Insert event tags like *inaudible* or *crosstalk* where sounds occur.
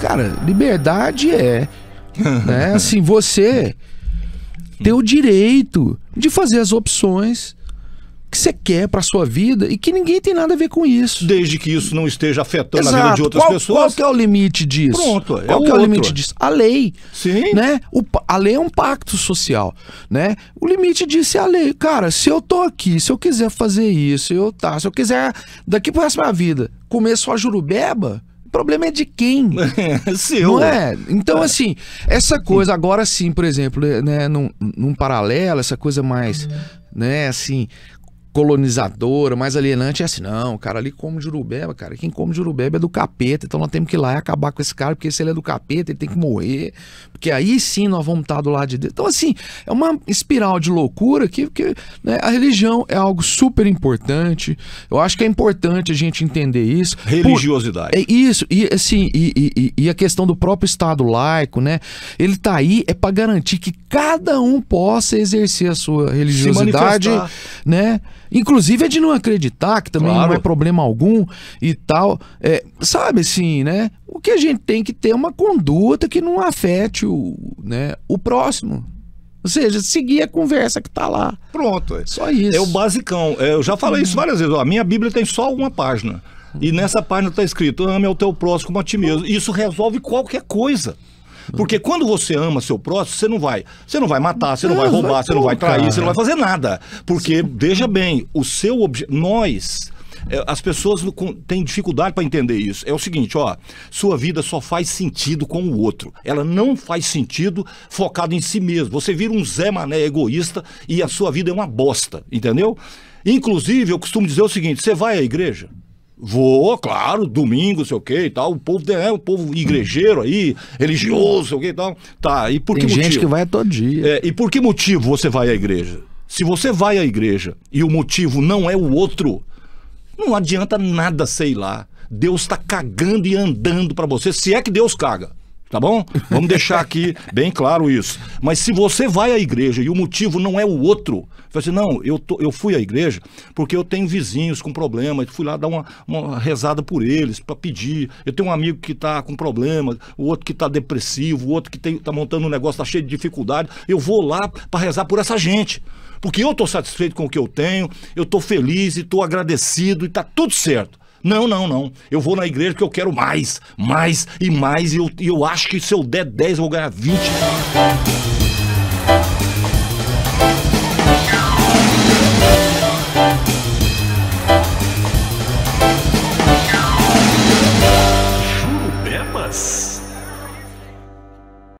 Cara, liberdade é. né? *laughs* Assim, você ter o direito de fazer as opções que você quer para sua vida e que ninguém tem nada a ver com isso. Desde que isso não esteja afetando Exato. a vida de outras qual, pessoas. Qual que é o limite disso? Pronto, é qual o que outro. é o limite disso? A lei. Sim. Né? O, a lei é um pacto social, né? O limite disso é a lei. Cara, se eu tô aqui, se eu quiser fazer isso, eu tá, se eu quiser daqui para minha vida comer só jurubeba, problema é de quem? *laughs* É, seu. Não é? Então, é. assim, essa coisa, agora sim, por exemplo, né, num, num paralelo, essa coisa mais, uhum. né, assim, colonizadora, mais alienante, é assim, não, o cara ali come jurubeba, cara, quem come jurubeba é do capeta, então nós temos que ir lá e acabar com esse cara, porque se ele é do capeta, ele tem que morrer, porque aí sim nós vamos estar do lado de Deus. Então, assim, é uma espiral de loucura que, que né, a religião é algo super importante, eu acho que é importante a gente entender isso. Religiosidade. Por, é isso, e assim, e, e, e, a questão do próprio Estado laico, né, ele tá aí é para garantir que cada um possa exercer a sua religiosidade né? Inclusive é de não acreditar, que também claro. não é problema algum e tal. É, sabe assim, né? O que a gente tem que ter é uma conduta que não afete o, né, o próximo. Ou seja, seguir a conversa que está lá. Pronto. É. Só isso. É o basicão. É, eu já falei isso várias vezes. Ó, a minha Bíblia tem só uma página. E nessa página está escrito: ame ao teu próximo como a ti mesmo. Isso resolve qualquer coisa. Porque quando você ama seu próximo, você não vai. Você não vai matar, você não vai roubar, você não vai trair, você não vai fazer nada. Porque, veja bem, o seu objeto. Nós é, as pessoas têm dificuldade para entender isso. É o seguinte, ó, sua vida só faz sentido com o outro. Ela não faz sentido focada em si mesmo. Você vira um Zé Mané egoísta e a sua vida é uma bosta, entendeu? Inclusive, eu costumo dizer o seguinte: você vai à igreja? Vou, claro, domingo, sei o quê e tal. O povo é o povo igrejeiro aí, religioso, sei o quê e tal. Tá, e por Tem que gente que vai todo dia. É, e por que motivo você vai à igreja? Se você vai à igreja e o motivo não é o outro, não adianta nada, sei lá. Deus está cagando e andando para você, se é que Deus caga. Tá bom? Vamos deixar aqui bem claro isso. Mas se você vai à igreja e o motivo não é o outro, você assim, não, eu, tô, eu fui à igreja porque eu tenho vizinhos com problemas, fui lá dar uma, uma rezada por eles, para pedir. Eu tenho um amigo que está com problema, o outro que está depressivo, o outro que está montando um negócio, está cheio de dificuldade. Eu vou lá para rezar por essa gente. Porque eu estou satisfeito com o que eu tenho, eu estou feliz e estou agradecido e está tudo certo. Não, não, não. Eu vou na igreja porque eu quero mais, mais e mais. E eu, eu acho que se eu der 10, eu vou ganhar 20.